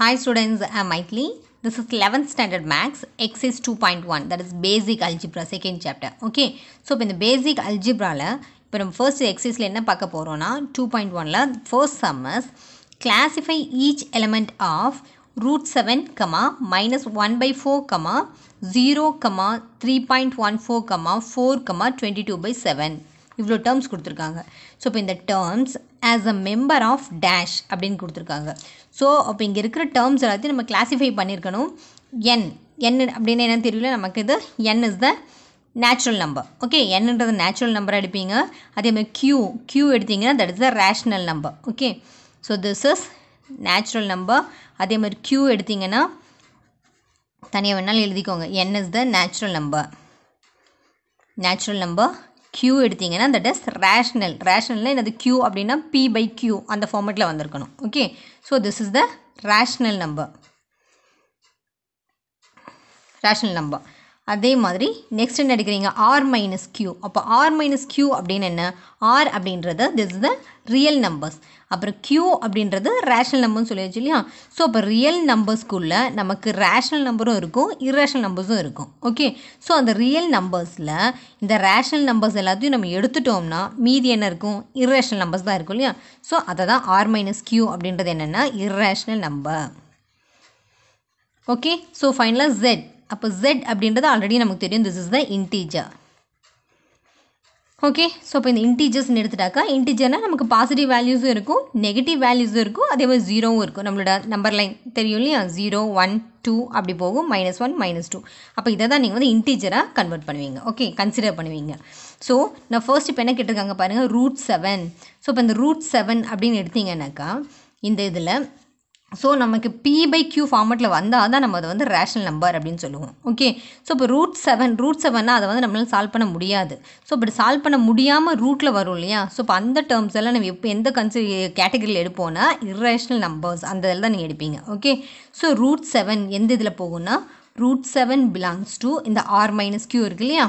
hi students students, I this is eleventh standard maths exercise two point one that is basic algebra second chapter okay so இப்போ இந்த basic அல்ஜிப்ராவில் இப்போ நம்ம first எக்ஸைஸில் என்ன பார்க்க போகிறோன்னா two point ஒனில் first sums classify each element of root seven comma minus one by four comma zero comma three point one four comma four comma twenty two by seven இவ்வளோ terms கொடுத்துருக்காங்க so இப்போ இந்த terms as a member of dash அப்படின்னு கொடுத்துருக்காங்க so அப்போ இங்கே இருக்கிற terms எல்லாத்தையும் நம்ம கிளாஸிஃபை பண்ணியிருக்கணும் என் என் அப்படின்னு என்னென்னு தெரியல நமக்கு இது N is the natural number okay என்னன்றது நேச்சுரல் நம்பராக எடுப்பீங்க அதே மாதிரி க்யூ க்யூ எடுத்தீங்கன்னா that is the rational number okay so this is natural number அதே மாதிரி க்யூ எடுத்தீங்கன்னா தனியாக வேணாலும் எழுதிக்கோங்க N is the natural number natural number Q எடுத்தீங்கன்னா தட் இஸ் ரேஷனல் ரேஷ்னலில் என்னது க்யூ அப்படின்னா பி பை க்யூ அந்த ஃபார்மேட்டில் வந்திருக்கணும் okay so this is the rational number rational number அதே மாதிரி நெக்ஸ்ட் என்ன எடுக்கிறீங்க ஆர் மைனஸ் கியூ அப்போ ஆர் மைனஸ் கியூ அப்படின்னு என்ன ஆர் அப்படின்றது this is the real numbers அப்புறம் கியூ அப்படின்றது ரேஷனல் நம்பர்னு சொல்லியாச்சு இல்லையா ஸோ அப்போ ரியல் நம்பர்ஸ்க்குள்ளே நமக்கு ரேஷனல் நம்பரும் இருக்கும் இரேஷனல் நம்பர்ஸும் இருக்கும் ஓகே ஸோ அந்த ரியல் நம்பர்ஸில் இந்த ரேஷனல் நம்பர்ஸ் எல்லாத்தையும் நம்ம எடுத்துட்டோம்னா மீதி என்ன இருக்கும் இரேஷனல் நம்பர்ஸ் தான் இருக்கும் இல்லையா ஸோ அதை தான் ஆர் மைனஸ் கியூ அப்படின்றது என்னென்னா இரேஷனல் நம்பர் ஓகே ஸோ ஃபைனலாக ஜெட் அப்போ ஜெட் அப்படின்றது ஆல்ரெடி நமக்கு தெரியும் this is the integer okay so இப்போ இந்த இன்டீஜர்ஸ் எடுத்துட்டாக்கா இன்டீஜர்னால் நமக்கு பாசிட்டிவ் வேல்யூஸும் இருக்கும் நெகட்டிவ் வேல்யூஸும் இருக்கும் அதே மாதிரி ஜீரோவும் இருக்கும் நம்மளோட நம்பர் லைன் தெரியும் இல்லையா ஜீரோ ஒன் டூ அப்படி போகும் மைனஸ் ஒன் மைனஸ் டூ அப்போ இதை தான் நீங்கள் வந்து இன்டீஜராக கன்வெர்ட் பண்ணுவீங்க ஓகே கன்சிடர் பண்ணுவீங்க ஸோ நான் ஃபர்ஸ்ட் இப்போ என்ன கேட்டிருக்காங்க பாருங்கள் ரூட் செவன் ஸோ இப்போ இந்த ரூட் செவன் அப்படின்னு எடுத்தீங்கன்னாக்கா இந்த இதில் ஸோ நமக்கு பி பை கியூ ஃபார்மெட்டில் வந்தால் தான் நம்ம அதை வந்து ரேஷனல் நம்பர் அப்படின்னு சொல்லுவோம் ஓகே ஸோ இப்போ ரூட் செவன் ரூட் செவன்னா அதை வந்து நம்மளால் சால்வ் பண்ண முடியாது ஸோ இப்படி சால்வ் பண்ண முடியாமல் ரூட்டில் வரும் இல்லையா ஸோ இப்போ அந்த டேர்ம்ஸ் எல்லாம் நம்ம எப்போ எந்த கன்சி கேட்டகரியில் எடுப்போம்னா இர்ரேஷனல் நம்பர்ஸ் அந்த இதில் தான் நீங்கள் எடுப்பீங்க ஓகே ஸோ ரூட் செவன் எந்த இதில் போகும்னா ரூட் செவன் பிலாங்ஸ் டு இந்த ஆர் மைனஸ் கியூ இருக்கு இல்லையா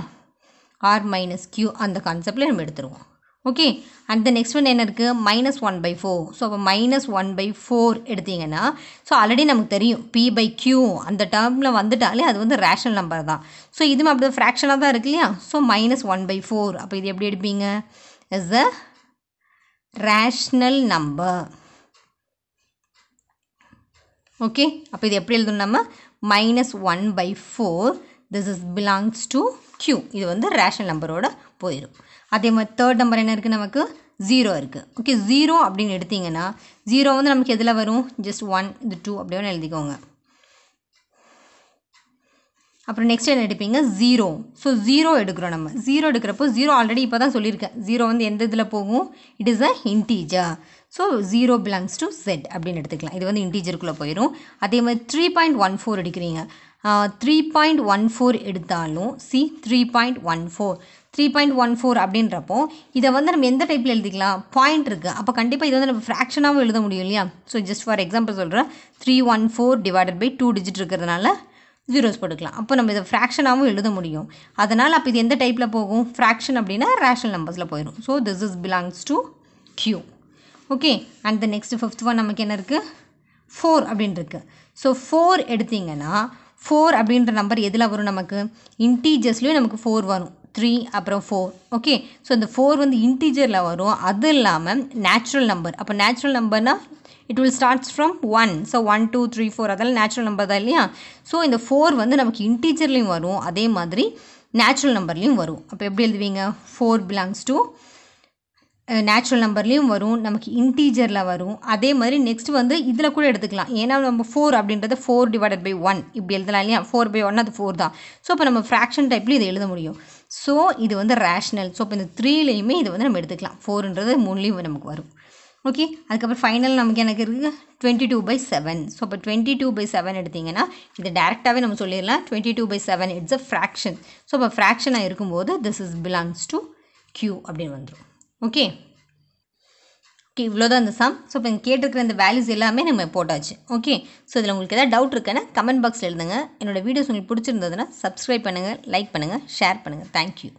ஆர் மைனஸ் கியூ அந்த கான்செப்டில் நம்ம எடுத்துருவோம் okay and the next one என்ன இருக்குது minus one by four so அப்போ மைனஸ் ஒன் பை ஃபோர் எடுத்திங்கன்னா ஸோ ஆல்ரெடி நமக்கு தெரியும் பி பை கியூ அந்த டேர்மில் வந்துட்டாலே அது வந்து ரேஷனல் நம்பர் தான் ஸோ இதுவும் அப்படி ஃப்ராக்ஷனாக தான் இருக்கு இல்லையா so minus one by four அப்போ இது எப்படி எடுப்பீங்க is the rational number okay அப்போ இது எப்படி எழுதணும் நம்ம minus one by four this is belongs to Q இது வந்து ரேஷனல் நம்பரோட போயிடும் அதே மாதிரி தேர்ட் நம்பர் என்ன இருக்குது நமக்கு ஜீரோ இருக்குது ஓகே ஜீரோ அப்படின்னு எடுத்திங்கன்னா ஜீரோ வந்து நமக்கு எதில் வரும் ஜஸ்ட் ஒன் இது டூ அப்படி அப்படியே எழுதிக்கோங்க அப்புறம் நெக்ஸ்ட் என்ன எடுப்பீங்க ஜீரோ ஸோ ஜீரோ எடுக்கிறோம் நம்ம ஜீரோ எடுக்கிறப்போ ஜீரோ ஆல்ரெடி இப்போ தான் சொல்லியிருக்கேன் ஜீரோ வந்து எந்த இதில் போகும் it is a integer so zero belongs to set அப்படின்னு எடுத்துக்கலாம் இது வந்து இன்டீஜருக்குள்ளே போயிடும் அதே மாதிரி த்ரீ பாயிண்ட் ஒன் ஃபோர் எடுக்கிறீங்க த்ரீ பாயிண்ட் ஒன் ஃபோர் எடுத்தாலும் see three point one four three point one four அப்படின்றப்போ இதை வந்து நம்ம எந்த டைப்பில் எழுதிக்கலாம் பாயிண்ட் இருக்குது அப்போ கண்டிப்பாக இதை வந்து நம்ம ஃப்ராக்ஷனாகவும் எழுத முடியும் இல்லையா ஸோ ஜஸ்ட் ஃபார் எக்ஸாம்பிள் சொல்கிறேன் three one four divided by two digit இருக்கிறதுனால ஜீரோஸ் போட்டுக்கலாம் அப்போ நம்ம இதை ஃப்ராக்ஷனாகவும் எழுத முடியும் அதனால் அப்போ இது எந்த டைப்பில் போகும் ஃப்ராக்ஷன் அப்படின்னா ரேஷனல் நம்பர்ஸில் போயிடும் so this is belongs to Q okay and the next fifth one நமக்கு என்ன இருக்குது ஃபோர் அப்படின்னு இருக்குது ஸோ ஃபோர் எடுத்திங்கன்னா ஃபோர் அப்படின்ற நம்பர் எதில் வரும் நமக்கு இன்டீஜர்ஸ்லேயும் நமக்கு ஃபோர் வரும் த்ரீ அப்புறம் ஃபோர் ஓகே ஸோ இந்த ஃபோர் வந்து இன்டீஜரில் வரும் அது இல்லாமல் நேச்சுரல் நம்பர் அப்போ நேச்சுரல் நம்பர்னால் it will starts from one so one two three four அதெல்லாம் நேச்சுரல் நம்பர் தான் இல்லையா ஸோ இந்த ஃபோர் வந்து நமக்கு இன்டீஜர்லேயும் வரும் அதே மாதிரி நேச்சுரல் நம்பர்லேயும் வரும் அப்போ எப்படி எழுதுவீங்க ஃபோர் பிலாங்ஸ் டூ நேச்சுரல் நம்பர்லேயும் வரும் நமக்கு இன்டீஜரில் வரும் அதே மாதிரி நெக்ஸ்ட் வந்து இதில் கூட எடுத்துக்கலாம் ஏன்னா நம்ம ஃபோர் அப்படின்றது ஃபோர் டிவைடட் பை ஒன் இப்படி எழுதலாம் இல்லையா ஃபோர் பை ஒன் அது ஃபோர் தான் ஸோ அப்போ நம்ம ஃப்ராக்ஷன் டைப்லேயும் இதை எழுத முடியும் ஸோ இது வந்து ரேஷ்னல் ஸோ இப்போ இந்த த்ரீலேயுமே இது வந்து நம்ம எடுத்துக்கலாம் ஃபோருன்றது மூணுலேயும் நமக்கு வரும் ஓகே அதுக்கப்புறம் ஃபைனல் நமக்கு எனக்கு இருக்குது twenty two by seven so இப்போ டுவெண்ட்டி டூ பை செவன் எடுத்திங்கன்னா இது டேரெக்டாகவே நம்ம சொல்லிடலாம் twenty two by seven it's a fraction so இப்போ ஃப்ராக்ஷனாக இருக்கும்போது this is belongs to Q அப்படின்னு வந்துடும் ஓகே ஓகே இவ்வளோதான் அந்த சம் ஸோ இப்போ கேட்டிருக்கிற இந்த வேல்யூஸ் எல்லாமே நம்ம போட்டாச்சு ஓகே ஸோ இதில் உங்களுக்கு எதாவது டவுட் இருக்குன்னா கமெண்ட் பாக்ஸில் எழுதுங்க என்னோடய வீடியோஸ் உங்களுக்கு பிடிச்சிருந்ததுன்னா சப்ஸ்கிரைப் பண்ணுங்கள் லைக் பண்ணுங்கள் ஷேர் பண்ணுங்கள் தேங்க்யூ